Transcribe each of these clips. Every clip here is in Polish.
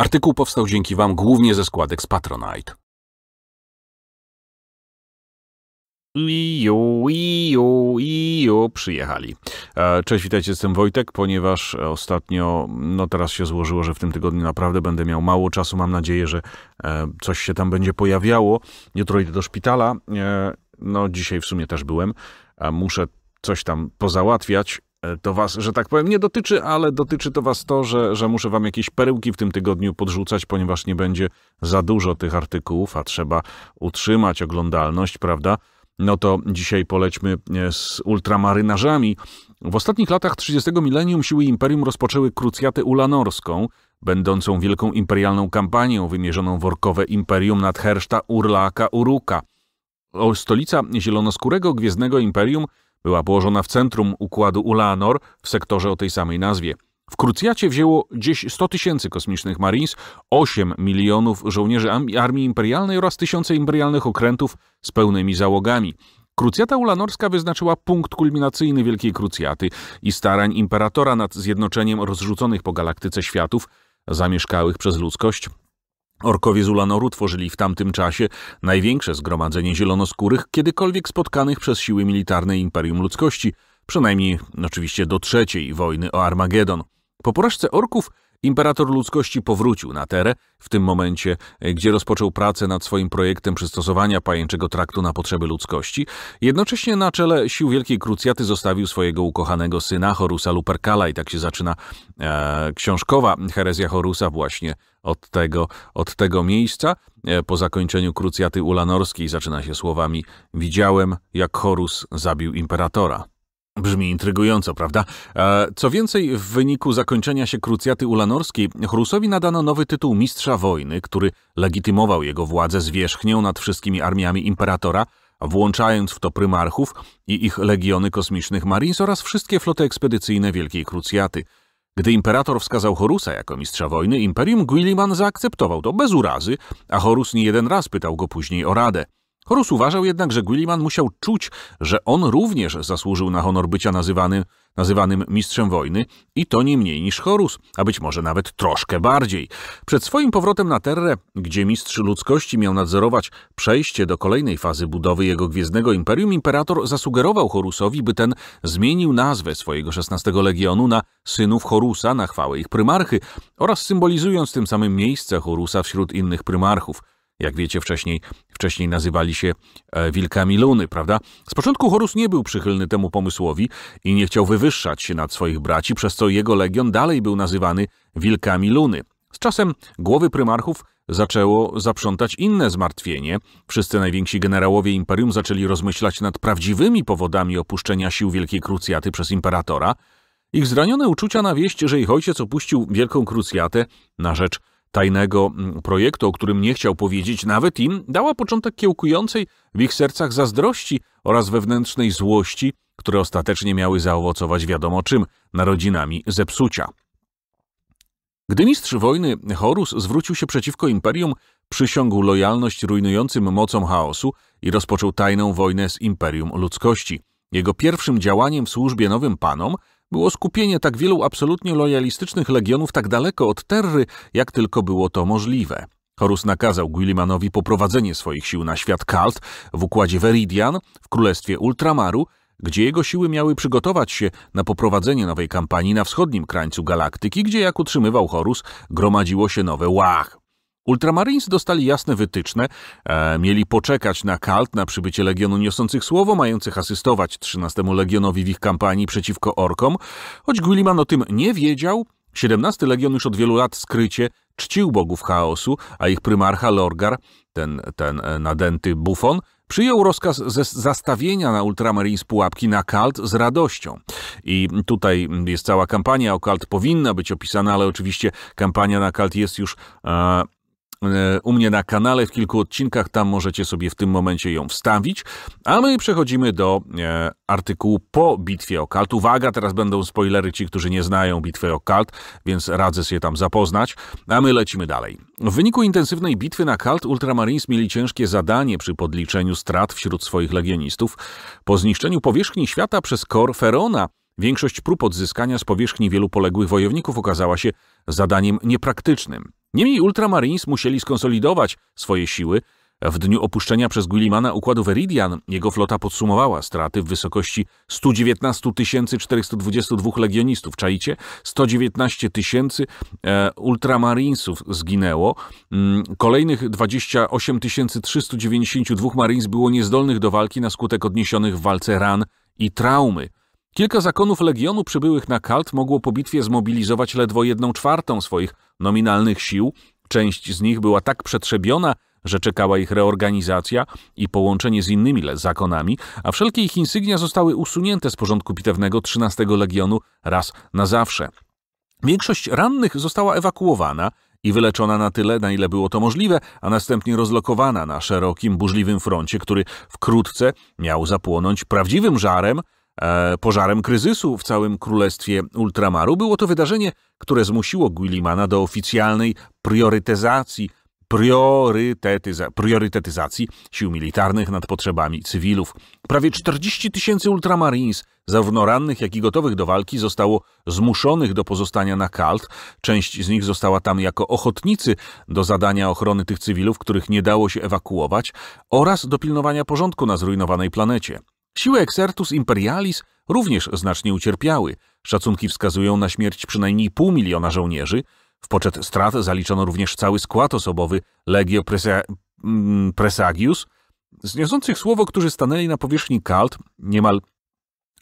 Artykuł powstał dzięki Wam głównie ze składek z Patronite. Iju, iju, iju, przyjechali. E, cześć, witajcie, jestem Wojtek, ponieważ ostatnio, no teraz się złożyło, że w tym tygodniu naprawdę będę miał mało czasu. Mam nadzieję, że e, coś się tam będzie pojawiało. Jutro idę do szpitala. E, no, dzisiaj w sumie też byłem. Muszę coś tam pozałatwiać, E, to was, że tak powiem, nie dotyczy, ale dotyczy to was to, że, że muszę wam jakieś perełki w tym tygodniu podrzucać, ponieważ nie będzie za dużo tych artykułów, a trzeba utrzymać oglądalność, prawda? No to dzisiaj polećmy e, z ultramarynarzami. W ostatnich latach 30. milenium siły imperium rozpoczęły krucjatę ulanorską, będącą wielką imperialną kampanią wymierzoną w orkowe imperium herszta Urlaka Uruka. O stolica zielonoskórego gwiezdnego imperium – była położona w centrum układu Ulanor w sektorze o tej samej nazwie. W krucjacie wzięło gdzieś 100 tysięcy kosmicznych marines, 8 milionów żołnierzy Armii Imperialnej oraz tysiące imperialnych okrętów z pełnymi załogami. Krucjata ulanorska wyznaczyła punkt kulminacyjny Wielkiej Krucjaty i starań imperatora nad zjednoczeniem rozrzuconych po galaktyce światów zamieszkałych przez ludzkość Orkowie z Ulanoru tworzyli w tamtym czasie największe zgromadzenie zielonoskórych kiedykolwiek spotkanych przez siły militarne Imperium Ludzkości, przynajmniej oczywiście do trzeciej wojny o Armagedon. Po porażce orków Imperator ludzkości powrócił na Terę, w tym momencie, e, gdzie rozpoczął pracę nad swoim projektem przystosowania pajęczego traktu na potrzeby ludzkości. Jednocześnie na czele sił Wielkiej Krucjaty zostawił swojego ukochanego syna Horusa Lupercala i tak się zaczyna e, książkowa herezja Horusa właśnie od tego, od tego miejsca. E, po zakończeniu Krucjaty Ulanorskiej zaczyna się słowami Widziałem, jak Horus zabił imperatora. Brzmi intrygująco, prawda? Co więcej, w wyniku zakończenia się krucjaty ulanorskiej, Chrusowi nadano nowy tytuł Mistrza Wojny, który legitymował jego władzę zwierzchnią nad wszystkimi armiami imperatora, włączając w to prymarchów i ich legiony kosmicznych Marines oraz wszystkie floty ekspedycyjne Wielkiej Krucjaty. Gdy imperator wskazał Horusa jako mistrza wojny, Imperium Guilliman zaakceptował to bez urazy, a Horus nie jeden raz pytał go później o radę. Horus uważał jednak, że Gilliman musiał czuć, że on również zasłużył na honor bycia nazywany, nazywanym mistrzem wojny i to nie mniej niż Horus, a być może nawet troszkę bardziej. Przed swoim powrotem na Terrę, gdzie mistrz ludzkości miał nadzorować przejście do kolejnej fazy budowy jego Gwiezdnego Imperium, imperator zasugerował Horusowi, by ten zmienił nazwę swojego XVI Legionu na Synów Horusa na chwałę ich prymarchy oraz symbolizując tym samym miejsce Horusa wśród innych prymarchów – jak wiecie, wcześniej, wcześniej nazywali się e, wilkami Luny, prawda? Z początku Horus nie był przychylny temu pomysłowi i nie chciał wywyższać się nad swoich braci, przez co jego legion dalej był nazywany wilkami Luny. Z czasem głowy prymarchów zaczęło zaprzątać inne zmartwienie. Wszyscy najwięksi generałowie imperium zaczęli rozmyślać nad prawdziwymi powodami opuszczenia sił Wielkiej Krucjaty przez imperatora. Ich zranione uczucia na wieść, że ich ojciec opuścił Wielką Krucjatę na rzecz tajnego mm, projektu, o którym nie chciał powiedzieć nawet im, dała początek kiełkującej w ich sercach zazdrości oraz wewnętrznej złości, które ostatecznie miały zaowocować wiadomo czym narodzinami zepsucia. Gdy mistrz wojny Horus zwrócił się przeciwko imperium, przysiągł lojalność rujnującym mocom chaosu i rozpoczął tajną wojnę z imperium ludzkości. Jego pierwszym działaniem w służbie nowym panom było skupienie tak wielu absolutnie lojalistycznych legionów tak daleko od Terry, jak tylko było to możliwe. Horus nakazał Guillimanowi poprowadzenie swoich sił na świat Kalt w układzie Veridian w królestwie Ultramaru, gdzie jego siły miały przygotować się na poprowadzenie nowej kampanii na wschodnim krańcu galaktyki, gdzie, jak utrzymywał Horus, gromadziło się nowe łach. Ultramarines dostali jasne wytyczne, e, mieli poczekać na kalt, na przybycie Legionu Niosących Słowo, mających asystować 13 Legionowi w ich kampanii przeciwko orkom. Choć Guilliman o tym nie wiedział, 17 Legion już od wielu lat skrycie czcił bogów chaosu, a ich prymarcha Lorgar, ten, ten e, nadęty bufon, przyjął rozkaz zastawienia na Ultramarines pułapki na Kalt z radością. I tutaj jest cała kampania o Kalt powinna być opisana, ale oczywiście kampania na Kalt jest już e, u mnie na kanale w kilku odcinkach, tam możecie sobie w tym momencie ją wstawić. A my przechodzimy do e, artykułu po bitwie o Kalt. Uwaga, teraz będą spoilery ci, którzy nie znają bitwy o Kalt, więc radzę się tam zapoznać. A my lecimy dalej. W wyniku intensywnej bitwy na Kalt Ultramarines mieli ciężkie zadanie przy podliczeniu strat wśród swoich legionistów. Po zniszczeniu powierzchni świata przez Kor Ferona Większość prób odzyskania z powierzchni wielu poległych wojowników okazała się zadaniem niepraktycznym. Niemniej Ultramarines musieli skonsolidować swoje siły. W dniu opuszczenia przez Gullimana układu Veridian jego flota podsumowała straty w wysokości 119 422 legionistów. Czaicie? 119 tysięcy e, ultramarinesów zginęło. Mm, kolejnych 28 392 marines było niezdolnych do walki na skutek odniesionych w walce ran i traumy. Kilka zakonów legionu przybyłych na Kalt mogło po bitwie zmobilizować ledwo jedną czwartą swoich nominalnych sił. Część z nich była tak przetrzebiona, że czekała ich reorganizacja i połączenie z innymi zakonami, a wszelkie ich insygnia zostały usunięte z porządku bitewnego 13 Legionu raz na zawsze. Większość rannych została ewakuowana i wyleczona na tyle, na ile było to możliwe, a następnie rozlokowana na szerokim, burzliwym froncie, który wkrótce miał zapłonąć prawdziwym żarem, E, pożarem kryzysu w całym królestwie ultramaru było to wydarzenie, które zmusiło Guillimana do oficjalnej priorytetyzacji, priorytetyza, priorytetyzacji sił militarnych nad potrzebami cywilów. Prawie 40 tysięcy ultramarines, zarówno rannych, jak i gotowych do walki, zostało zmuszonych do pozostania na kalt. Część z nich została tam jako ochotnicy do zadania ochrony tych cywilów, których nie dało się ewakuować, oraz do pilnowania porządku na zrujnowanej planecie. Siły Exertus Imperialis również znacznie ucierpiały. Szacunki wskazują na śmierć przynajmniej pół miliona żołnierzy. W poczet strat zaliczono również cały skład osobowy Legio Presa mm, Presagius. Z niosących słowo, którzy stanęli na powierzchni Kalt, niemal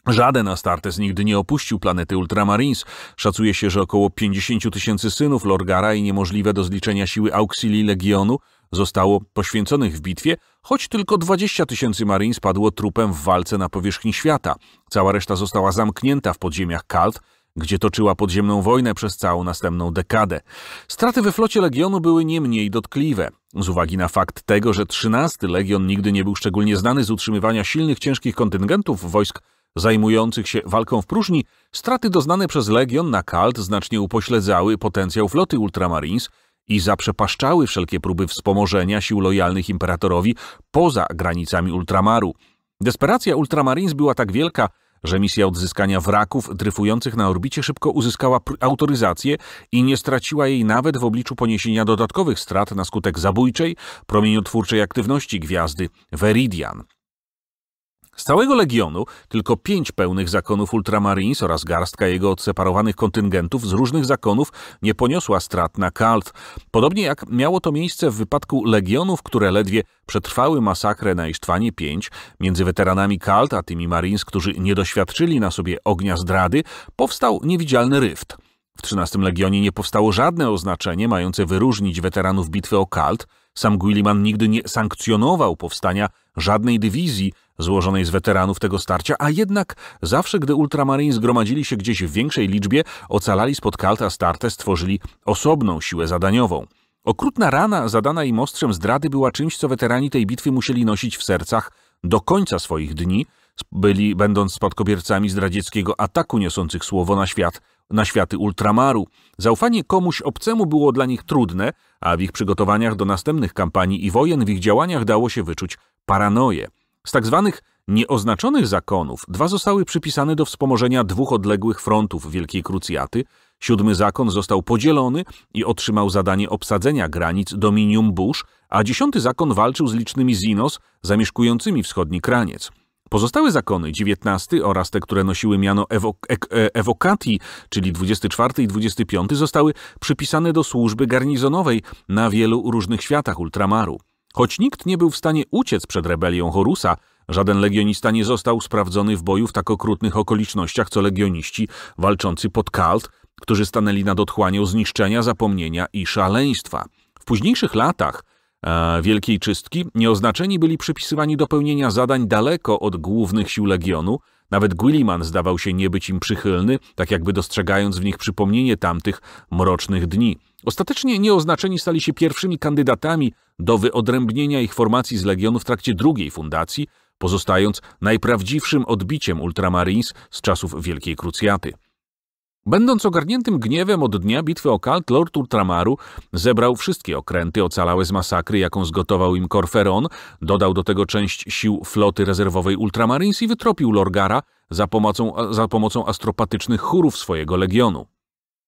Żaden Astartes nigdy nie opuścił planety Ultramarines. Szacuje się, że około 50 tysięcy synów Lorgara i niemożliwe do zliczenia siły auxilii Legionu zostało poświęconych w bitwie, choć tylko 20 tysięcy marin spadło trupem w walce na powierzchni świata. Cała reszta została zamknięta w podziemiach Kalt, gdzie toczyła podziemną wojnę przez całą następną dekadę. Straty we flocie Legionu były nie mniej dotkliwe. Z uwagi na fakt tego, że 13 Legion nigdy nie był szczególnie znany z utrzymywania silnych, ciężkich kontyngentów wojsk zajmujących się walką w próżni, straty doznane przez Legion na Kalt znacznie upośledzały potencjał floty Ultramarines – i zaprzepaszczały wszelkie próby wspomożenia sił lojalnych imperatorowi poza granicami ultramaru. Desperacja Ultramarines była tak wielka, że misja odzyskania wraków dryfujących na orbicie szybko uzyskała autoryzację i nie straciła jej nawet w obliczu poniesienia dodatkowych strat na skutek zabójczej, promieniotwórczej aktywności gwiazdy Veridian. Z całego Legionu tylko pięć pełnych zakonów Ultramarines oraz garstka jego odseparowanych kontyngentów z różnych zakonów nie poniosła strat na Kalt. podobnie jak miało to miejsce w wypadku Legionów, które ledwie przetrwały masakrę na Isztwanie V, między weteranami Kalt a tymi Marines, którzy nie doświadczyli na sobie ognia zdrady, powstał niewidzialny ryft. W XIII Legionie nie powstało żadne oznaczenie mające wyróżnić weteranów bitwy o Kalt, sam Guilliman nigdy nie sankcjonował powstania żadnej dywizji złożonej z weteranów tego starcia, a jednak zawsze, gdy Ultramarines zgromadzili się gdzieś w większej liczbie, ocalali spod Kalta Starte stworzyli osobną siłę zadaniową. Okrutna rana zadana im ostrzem zdrady była czymś, co weterani tej bitwy musieli nosić w sercach do końca swoich dni, byli, będąc spadkobiercami zdradzieckiego ataku niosących słowo na świat – na światy ultramaru. Zaufanie komuś obcemu było dla nich trudne, a w ich przygotowaniach do następnych kampanii i wojen w ich działaniach dało się wyczuć paranoję. Z tak zwanych nieoznaczonych zakonów dwa zostały przypisane do wspomożenia dwóch odległych frontów Wielkiej Krucjaty. Siódmy zakon został podzielony i otrzymał zadanie obsadzenia granic Dominium Bush, a dziesiąty zakon walczył z licznymi Zinos zamieszkującymi wschodni kraniec. Pozostałe zakony, XIX oraz te, które nosiły miano e, ewokati, czyli 24 i 25, zostały przypisane do służby garnizonowej na wielu różnych światach ultramaru. Choć nikt nie był w stanie uciec przed rebelią Horusa, żaden legionista nie został sprawdzony w boju w tak okrutnych okolicznościach, co legioniści walczący pod Kalt, którzy stanęli nad otchłanią zniszczenia, zapomnienia i szaleństwa. W późniejszych latach Wielkiej Czystki, nieoznaczeni byli przypisywani do pełnienia zadań daleko od głównych sił Legionu, nawet Guilliman zdawał się nie być im przychylny, tak jakby dostrzegając w nich przypomnienie tamtych mrocznych dni. Ostatecznie nieoznaczeni stali się pierwszymi kandydatami do wyodrębnienia ich formacji z Legionu w trakcie drugiej fundacji, pozostając najprawdziwszym odbiciem Ultramarines z czasów Wielkiej Krucjaty. Będąc ogarniętym gniewem od dnia bitwy o Kalt, Lord Ultramaru zebrał wszystkie okręty ocalałe z masakry, jaką zgotował im Corferon, dodał do tego część sił floty rezerwowej Ultramarins i wytropił Lorgara za pomocą, za pomocą astropatycznych chórów swojego legionu.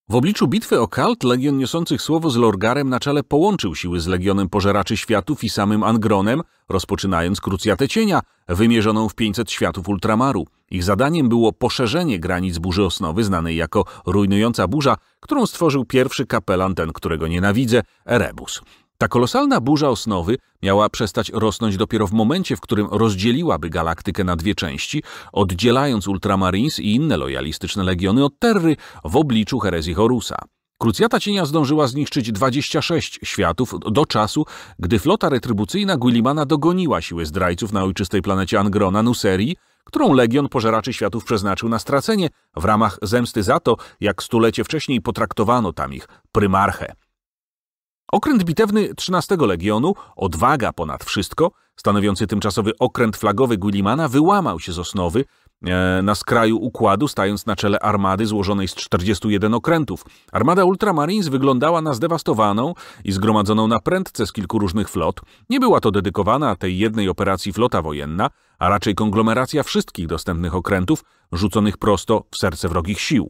W obliczu bitwy o Kalt legion niosących słowo z Lorgarem na czele połączył siły z legionem pożeraczy światów i samym Angronem, rozpoczynając krucjatę cienia, wymierzoną w 500 światów ultramaru. Ich zadaniem było poszerzenie granic burzy osnowy, znanej jako rujnująca burza, którą stworzył pierwszy kapelan, ten którego nienawidzę, Erebus. Ta kolosalna burza osnowy miała przestać rosnąć dopiero w momencie, w którym rozdzieliłaby galaktykę na dwie części, oddzielając Ultramarines i inne lojalistyczne legiony od Terry w obliczu herezji Horusa. Krucjata Cienia zdążyła zniszczyć 26 światów do czasu, gdy flota retrybucyjna Guillimana dogoniła siły zdrajców na ojczystej planecie Angrona Nuserii, którą Legion Pożeraczy Światów przeznaczył na stracenie w ramach zemsty za to, jak stulecie wcześniej potraktowano tam ich prymarchę. Okręt bitewny 13 Legionu, odwaga ponad wszystko, stanowiący tymczasowy okręt flagowy Gullimana, wyłamał się z osnowy e, na skraju układu, stając na czele armady złożonej z 41 okrętów. Armada Ultramarines wyglądała na zdewastowaną i zgromadzoną na prędce z kilku różnych flot. Nie była to dedykowana tej jednej operacji flota wojenna, a raczej konglomeracja wszystkich dostępnych okrętów rzuconych prosto w serce wrogich sił.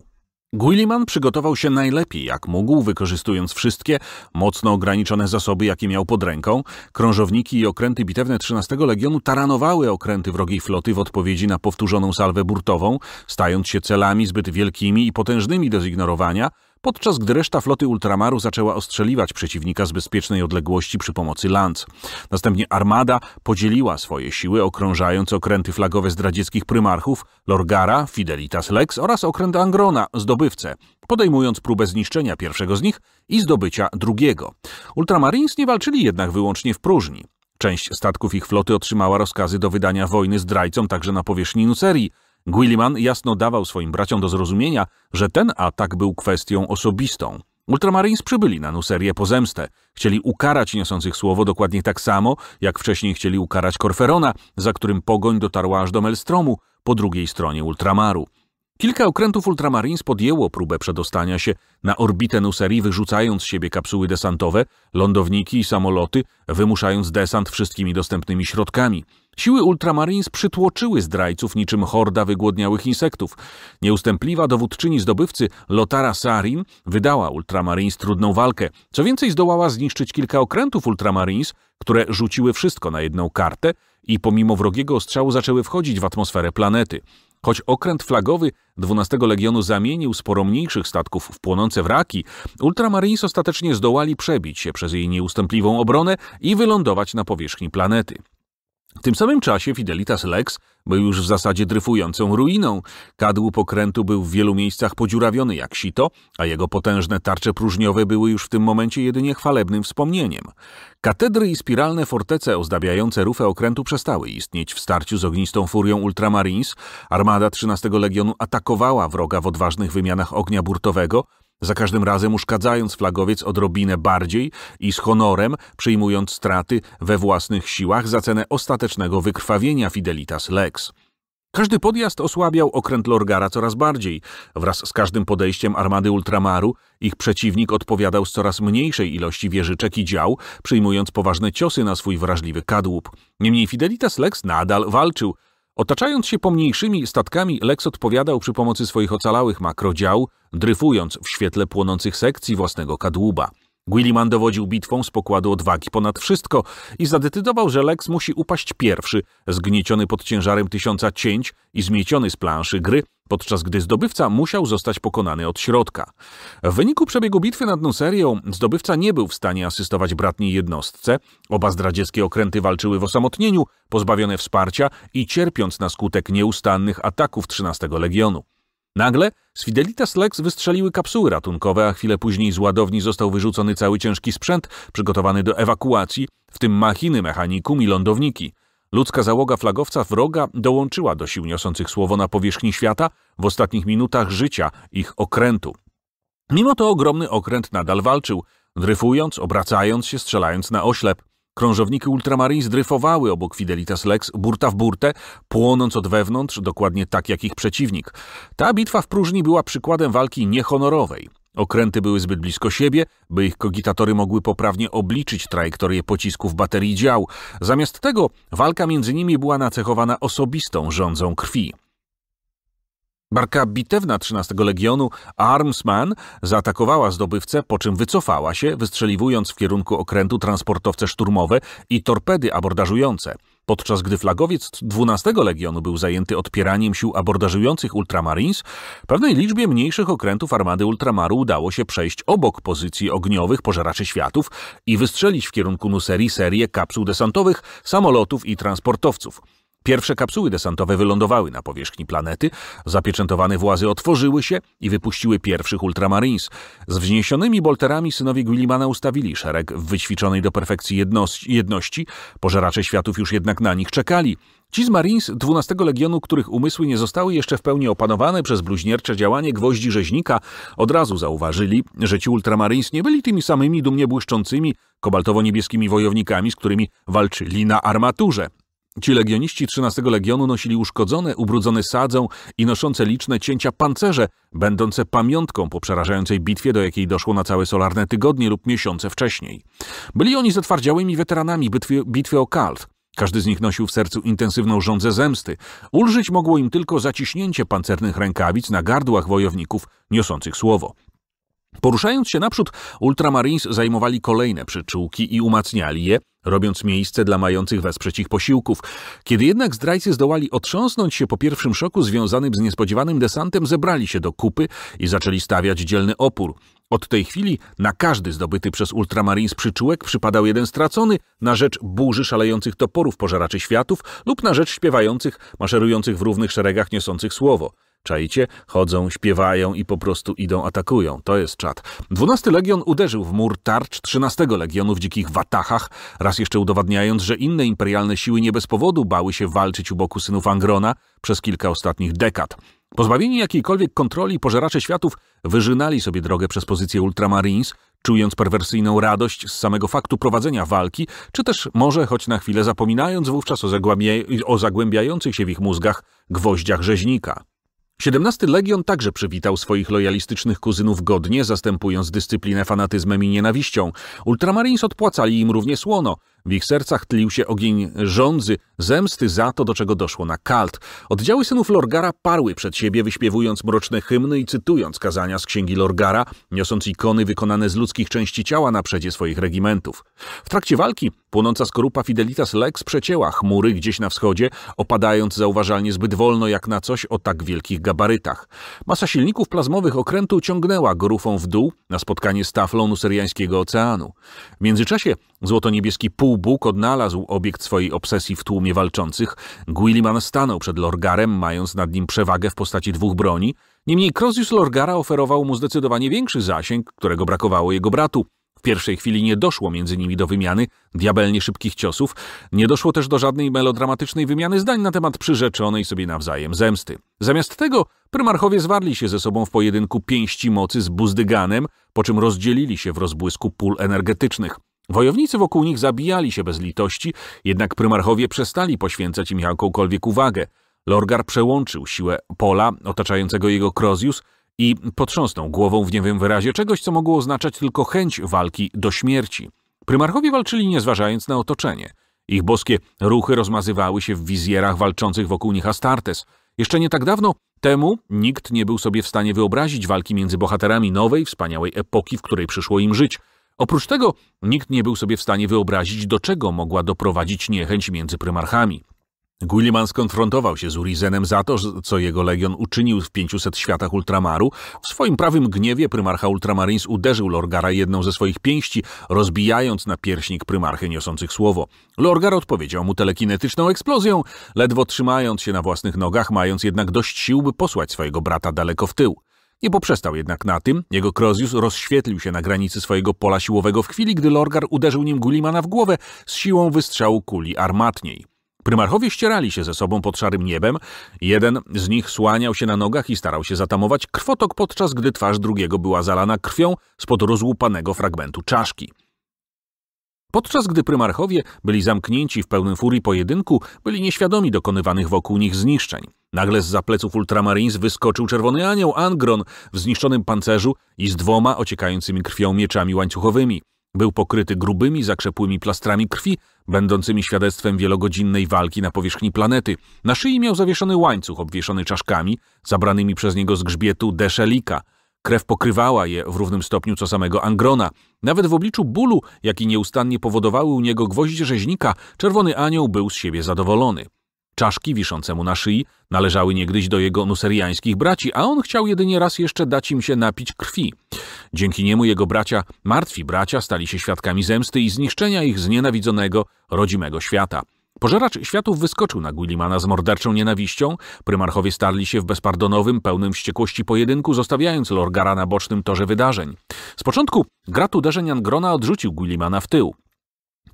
Guilliman przygotował się najlepiej jak mógł, wykorzystując wszystkie mocno ograniczone zasoby, jakie miał pod ręką. Krążowniki i okręty bitewne 13 Legionu taranowały okręty wrogiej floty w odpowiedzi na powtórzoną salwę burtową, stając się celami zbyt wielkimi i potężnymi do zignorowania – podczas gdy reszta floty Ultramaru zaczęła ostrzeliwać przeciwnika z bezpiecznej odległości przy pomocy lanc. Następnie armada podzieliła swoje siły, okrążając okręty flagowe zdradzieckich prymarchów Lorgara, Fidelitas Lex oraz okręt Angrona, zdobywcę, podejmując próbę zniszczenia pierwszego z nich i zdobycia drugiego. Ultramarines nie walczyli jednak wyłącznie w próżni. Część statków ich floty otrzymała rozkazy do wydania wojny zdrajcom także na powierzchni Nucerii, Guilliman jasno dawał swoim braciom do zrozumienia, że ten atak był kwestią osobistą. Ultramarines przybyli na Nuserię po zemstę. Chcieli ukarać niosących słowo dokładnie tak samo, jak wcześniej chcieli ukarać Korferona, za którym pogoń dotarła aż do Melstromu po drugiej stronie Ultramaru. Kilka okrętów Ultramarines podjęło próbę przedostania się na orbitę Nuseri, wyrzucając z siebie kapsuły desantowe, lądowniki i samoloty, wymuszając desant wszystkimi dostępnymi środkami. Siły Ultramarines przytłoczyły zdrajców niczym horda wygłodniałych insektów. Nieustępliwa dowódczyni zdobywcy Lotara Sarin wydała Ultramarines trudną walkę. Co więcej zdołała zniszczyć kilka okrętów Ultramarines, które rzuciły wszystko na jedną kartę i pomimo wrogiego ostrzału zaczęły wchodzić w atmosferę planety. Choć okręt flagowy 12 Legionu zamienił sporo mniejszych statków w płonące wraki, Ultramarines ostatecznie zdołali przebić się przez jej nieustępliwą obronę i wylądować na powierzchni planety. W tym samym czasie Fidelitas Lex był już w zasadzie dryfującą ruiną. Kadłub okrętu był w wielu miejscach podziurawiony jak sito, a jego potężne tarcze próżniowe były już w tym momencie jedynie chwalebnym wspomnieniem. Katedry i spiralne fortece ozdabiające rufę okrętu przestały istnieć w starciu z ognistą furią Ultramarines. Armada XIII Legionu atakowała wroga w odważnych wymianach ognia burtowego, za każdym razem uszkadzając flagowiec odrobinę bardziej i z honorem przyjmując straty we własnych siłach za cenę ostatecznego wykrwawienia Fidelitas Lex. Każdy podjazd osłabiał okręt Lorgara coraz bardziej. Wraz z każdym podejściem armady Ultramaru ich przeciwnik odpowiadał z coraz mniejszej ilości wieżyczek i dział, przyjmując poważne ciosy na swój wrażliwy kadłub. Niemniej Fidelitas Lex nadal walczył, Otaczając się pomniejszymi statkami, Lex odpowiadał przy pomocy swoich ocalałych makrodział, dryfując w świetle płonących sekcji własnego kadłuba. Guilliman dowodził bitwą z pokładu odwagi ponad wszystko i zadecydował, że Lex musi upaść pierwszy, zgnieciony pod ciężarem tysiąca cięć i zmieciony z planszy gry, podczas gdy zdobywca musiał zostać pokonany od środka. W wyniku przebiegu bitwy nad Nuserią zdobywca nie był w stanie asystować bratniej jednostce, oba zdradzieckie okręty walczyły w osamotnieniu, pozbawione wsparcia i cierpiąc na skutek nieustannych ataków 13 Legionu. Nagle z Fidelitas Lex wystrzeliły kapsuły ratunkowe, a chwilę później z ładowni został wyrzucony cały ciężki sprzęt przygotowany do ewakuacji, w tym machiny, mechanikum i lądowniki. Ludzka załoga flagowca wroga dołączyła do sił niosących słowo na powierzchni świata w ostatnich minutach życia ich okrętu. Mimo to ogromny okręt nadal walczył, dryfując, obracając się, strzelając na oślep. Krążowniki Ultramarin zdryfowały obok Fidelitas Lex burta w burtę, płonąc od wewnątrz, dokładnie tak jak ich przeciwnik. Ta bitwa w próżni była przykładem walki niehonorowej. Okręty były zbyt blisko siebie, by ich kogitatory mogły poprawnie obliczyć trajektorię pocisków baterii dział. Zamiast tego walka między nimi była nacechowana osobistą rządzą krwi. Barka bitewna 13 Legionu Armsman zaatakowała zdobywcę, po czym wycofała się, wystrzeliwując w kierunku okrętu transportowce szturmowe i torpedy abordażujące – Podczas gdy flagowiec 12 Legionu był zajęty odpieraniem sił abordażujących Ultramarines, pewnej liczbie mniejszych okrętów armady Ultramaru udało się przejść obok pozycji ogniowych pożeraczy światów i wystrzelić w kierunku Nuseri serię kapsuł desantowych, samolotów i transportowców. Pierwsze kapsuły desantowe wylądowały na powierzchni planety, zapieczętowane włazy otworzyły się i wypuściły pierwszych ultramarines. Z wzniesionymi bolterami synowie Gullimana ustawili szereg w wyćwiczonej do perfekcji jedności, jedności. Pożeracze światów już jednak na nich czekali. Ci z Marines 12 Legionu, których umysły nie zostały jeszcze w pełni opanowane przez bluźniercze działanie gwoździ rzeźnika, od razu zauważyli, że ci Ultramarines nie byli tymi samymi dumnie błyszczącymi, kobaltowo-niebieskimi wojownikami, z którymi walczyli na armaturze. Ci legioniści 13 Legionu nosili uszkodzone, ubrudzone sadzą i noszące liczne cięcia pancerze, będące pamiątką po przerażającej bitwie, do jakiej doszło na całe solarne tygodnie lub miesiące wcześniej. Byli oni zatwardziałymi weteranami bitwy, bitwy o Kalw. Każdy z nich nosił w sercu intensywną żądzę zemsty. Ulżyć mogło im tylko zaciśnięcie pancernych rękawic na gardłach wojowników niosących słowo. Poruszając się naprzód, Ultramarines zajmowali kolejne przyczółki i umacniali je, robiąc miejsce dla mających wesprzeć ich posiłków. Kiedy jednak zdrajcy zdołali otrząsnąć się po pierwszym szoku związanym z niespodziewanym desantem, zebrali się do kupy i zaczęli stawiać dzielny opór. Od tej chwili na każdy zdobyty przez Ultramarines przyczółek przypadał jeden stracony na rzecz burzy szalejących toporów pożeraczy światów lub na rzecz śpiewających, maszerujących w równych szeregach niosących słowo. Czajcie? Chodzą, śpiewają i po prostu idą, atakują. To jest czad. 12 Legion uderzył w mur tarcz trzynastego Legionu w dzikich Watachach, raz jeszcze udowadniając, że inne imperialne siły nie bez powodu bały się walczyć u boku synów Angrona przez kilka ostatnich dekad. Pozbawieni jakiejkolwiek kontroli, pożeracze światów wyżynali sobie drogę przez pozycję Ultramarines, czując perwersyjną radość z samego faktu prowadzenia walki, czy też może choć na chwilę zapominając wówczas o, o zagłębiających się w ich mózgach gwoździach rzeźnika. 17 Legion także przywitał swoich lojalistycznych kuzynów godnie, zastępując dyscyplinę fanatyzmem i nienawiścią. Ultramarines odpłacali im równie słono. W ich sercach tlił się ogień żądzy, zemsty za to, do czego doszło na kalt. Oddziały synów Lorgara parły przed siebie, wyśpiewując mroczne hymny i cytując kazania z księgi Lorgara, niosąc ikony wykonane z ludzkich części ciała na przedzie swoich regimentów. W trakcie walki płonąca skorupa Fidelitas Lex przecięła chmury gdzieś na wschodzie, opadając zauważalnie zbyt wolno jak na coś o tak wielkich gabarytach. Masa silników plazmowych okrętu ciągnęła gorufą w dół na spotkanie z taflą syriańskiego oceanu. W międzyczasie Złotoniebieski półbóg odnalazł obiekt swojej obsesji w tłumie walczących. Guilliman stanął przed Lorgarem, mając nad nim przewagę w postaci dwóch broni. Niemniej Crozius Lorgara oferował mu zdecydowanie większy zasięg, którego brakowało jego bratu. W pierwszej chwili nie doszło między nimi do wymiany diabelnie szybkich ciosów, nie doszło też do żadnej melodramatycznej wymiany zdań na temat przyrzeczonej sobie nawzajem zemsty. Zamiast tego prymarchowie zwarli się ze sobą w pojedynku pięści mocy z buzdyganem, po czym rozdzielili się w rozbłysku pól energetycznych. Wojownicy wokół nich zabijali się bez litości, jednak prymarchowie przestali poświęcać im jakąkolwiek uwagę. Lorgar przełączył siłę pola otaczającego jego Krozius i potrząsnął głową w niewym wyrazie czegoś, co mogło oznaczać tylko chęć walki do śmierci. Prymarchowie walczyli nie zważając na otoczenie. Ich boskie ruchy rozmazywały się w wizjerach walczących wokół nich Astartes. Jeszcze nie tak dawno temu nikt nie był sobie w stanie wyobrazić walki między bohaterami nowej, wspaniałej epoki, w której przyszło im żyć – Oprócz tego nikt nie był sobie w stanie wyobrazić, do czego mogła doprowadzić niechęć między prymarchami. Guilliman skonfrontował się z Urizenem za to, co jego legion uczynił w 500 światach ultramaru. W swoim prawym gniewie prymarcha Ultramarins uderzył Lorgara jedną ze swoich pięści, rozbijając na pierśnik prymarchy niosących słowo. Lorgar odpowiedział mu telekinetyczną eksplozją, ledwo trzymając się na własnych nogach, mając jednak dość sił, by posłać swojego brata daleko w tył. Nie poprzestał jednak na tym, jego Krozius rozświetlił się na granicy swojego pola siłowego w chwili, gdy Lorgar uderzył nim Gulimana w głowę z siłą wystrzału kuli armatniej. Prymarchowie ścierali się ze sobą pod szarym niebem. Jeden z nich słaniał się na nogach i starał się zatamować krwotok, podczas gdy twarz drugiego była zalana krwią spod rozłupanego fragmentu czaszki. Podczas gdy prymarchowie byli zamknięci w pełnym furii pojedynku, byli nieświadomi dokonywanych wokół nich zniszczeń. Nagle z pleców Ultramarines wyskoczył czerwony anioł Angron w zniszczonym pancerzu i z dwoma ociekającymi krwią mieczami łańcuchowymi. Był pokryty grubymi, zakrzepłymi plastrami krwi, będącymi świadectwem wielogodzinnej walki na powierzchni planety. Na szyi miał zawieszony łańcuch obwieszony czaszkami, zabranymi przez niego z grzbietu deszelika. Krew pokrywała je w równym stopniu co samego Angrona. Nawet w obliczu bólu, jaki nieustannie powodowały u niego gwoździe rzeźnika, czerwony anioł był z siebie zadowolony. Czaszki wiszące mu na szyi należały niegdyś do jego nuseriańskich braci, a on chciał jedynie raz jeszcze dać im się napić krwi. Dzięki niemu jego bracia, martwi bracia, stali się świadkami zemsty i zniszczenia ich znienawidzonego, rodzimego świata. Pożeracz światów wyskoczył na Guillimana z morderczą nienawiścią, prymarchowie starli się w bezpardonowym, pełnym wściekłości pojedynku, zostawiając Lorgara na bocznym torze wydarzeń. Z początku grat uderzeń Angrona odrzucił Guillimana w tył.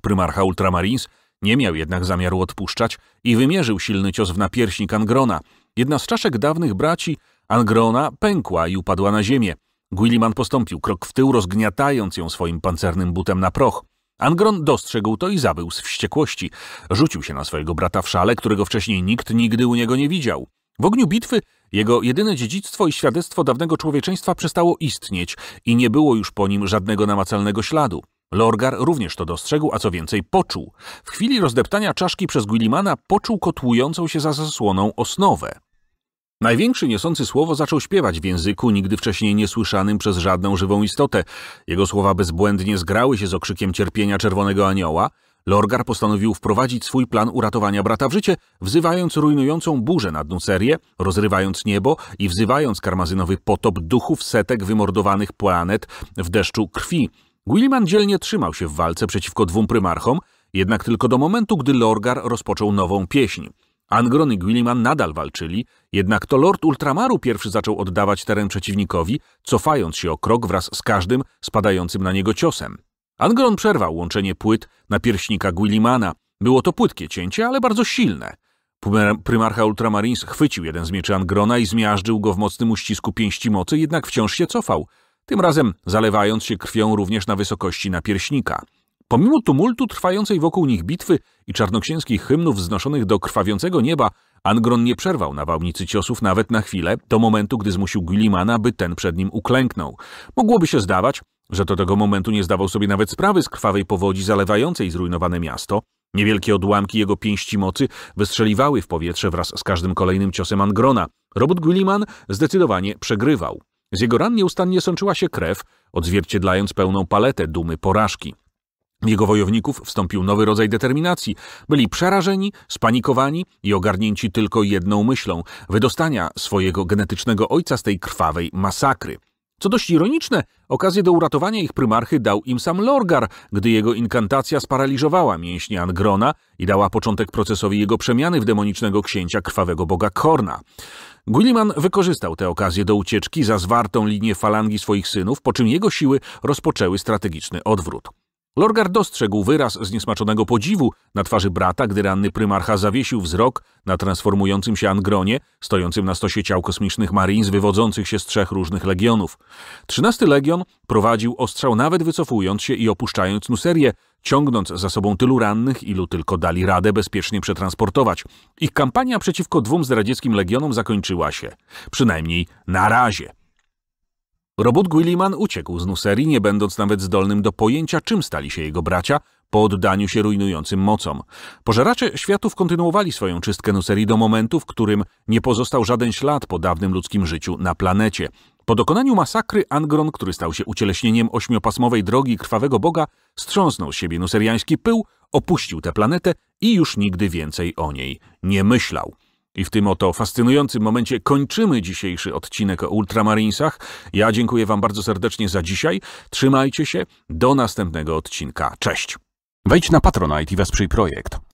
Prymarcha Ultramarines nie miał jednak zamiaru odpuszczać i wymierzył silny cios w napierśnik Angrona. Jedna z czaszek dawnych braci Angrona pękła i upadła na ziemię. Guilliman postąpił krok w tył, rozgniatając ją swoim pancernym butem na proch. Angron dostrzegł to i zabył z wściekłości. Rzucił się na swojego brata w szale, którego wcześniej nikt nigdy u niego nie widział. W ogniu bitwy jego jedyne dziedzictwo i świadectwo dawnego człowieczeństwa przestało istnieć i nie było już po nim żadnego namacalnego śladu. Lorgar również to dostrzegł, a co więcej poczuł. W chwili rozdeptania czaszki przez Guillimana poczuł kotłującą się za zasłoną osnowę. Największy niosący słowo zaczął śpiewać w języku nigdy wcześniej niesłyszanym przez żadną żywą istotę. Jego słowa bezbłędnie zgrały się z okrzykiem cierpienia Czerwonego Anioła. Lorgar postanowił wprowadzić swój plan uratowania brata w życie, wzywając rujnującą burzę na Dnucerię, rozrywając niebo i wzywając karmazynowy potop duchów setek wymordowanych planet w deszczu krwi, Guilliman dzielnie trzymał się w walce przeciwko dwóm prymarchom, jednak tylko do momentu, gdy Lorgar rozpoczął nową pieśń. Angron i Guilliman nadal walczyli, jednak to Lord Ultramaru pierwszy zaczął oddawać teren przeciwnikowi, cofając się o krok wraz z każdym spadającym na niego ciosem. Angron przerwał łączenie płyt na pierśnika Guillimana. Było to płytkie cięcie, ale bardzo silne. Prymarcha Ultramarins chwycił jeden z mieczy Angrona i zmiażdżył go w mocnym uścisku pięści mocy, jednak wciąż się cofał – tym razem zalewając się krwią również na wysokości napierśnika. Pomimo tumultu trwającej wokół nich bitwy i czarnoksięskich hymnów wznoszonych do krwawiącego nieba, Angron nie przerwał nawałnicy ciosów nawet na chwilę, do momentu, gdy zmusił Gillimana, by ten przed nim uklęknął. Mogłoby się zdawać, że do tego momentu nie zdawał sobie nawet sprawy z krwawej powodzi zalewającej zrujnowane miasto. Niewielkie odłamki jego pięści mocy wystrzeliwały w powietrze wraz z każdym kolejnym ciosem Angrona. Robot Gilliman zdecydowanie przegrywał. Z jego ran nieustannie sączyła się krew, odzwierciedlając pełną paletę dumy porażki. Jego wojowników wstąpił nowy rodzaj determinacji. Byli przerażeni, spanikowani i ogarnięci tylko jedną myślą – wydostania swojego genetycznego ojca z tej krwawej masakry – co dość ironiczne, okazję do uratowania ich prymarchy dał im sam Lorgar, gdy jego inkantacja sparaliżowała mięśnie Angrona i dała początek procesowi jego przemiany w demonicznego księcia krwawego boga Korna. Gulliman wykorzystał tę okazję do ucieczki za zwartą linię falangi swoich synów, po czym jego siły rozpoczęły strategiczny odwrót. Lorgar dostrzegł wyraz zniesmaczonego podziwu na twarzy brata, gdy ranny prymarcha zawiesił wzrok na transformującym się Angronie, stojącym na stosie ciał kosmicznych Marines wywodzących się z trzech różnych legionów. Trzynasty legion prowadził ostrzał nawet wycofując się i opuszczając Nuserię, ciągnąc za sobą tylu rannych, ilu tylko dali radę bezpiecznie przetransportować. Ich kampania przeciwko dwóm zdradzieckim legionom zakończyła się. Przynajmniej na razie. Robot Guilliman uciekł z Nuseri, nie będąc nawet zdolnym do pojęcia, czym stali się jego bracia po oddaniu się rujnującym mocom. Pożeracze światów kontynuowali swoją czystkę Nuseri do momentu, w którym nie pozostał żaden ślad po dawnym ludzkim życiu na planecie. Po dokonaniu masakry Angron, który stał się ucieleśnieniem ośmiopasmowej drogi krwawego boga, strząsnął z siebie nuseriański pył, opuścił tę planetę i już nigdy więcej o niej nie myślał. I w tym oto fascynującym momencie kończymy dzisiejszy odcinek o ultramarinsach. Ja dziękuję Wam bardzo serdecznie za dzisiaj. Trzymajcie się. Do następnego odcinka. Cześć. Wejdź na Patronite i wesprzyj projekt.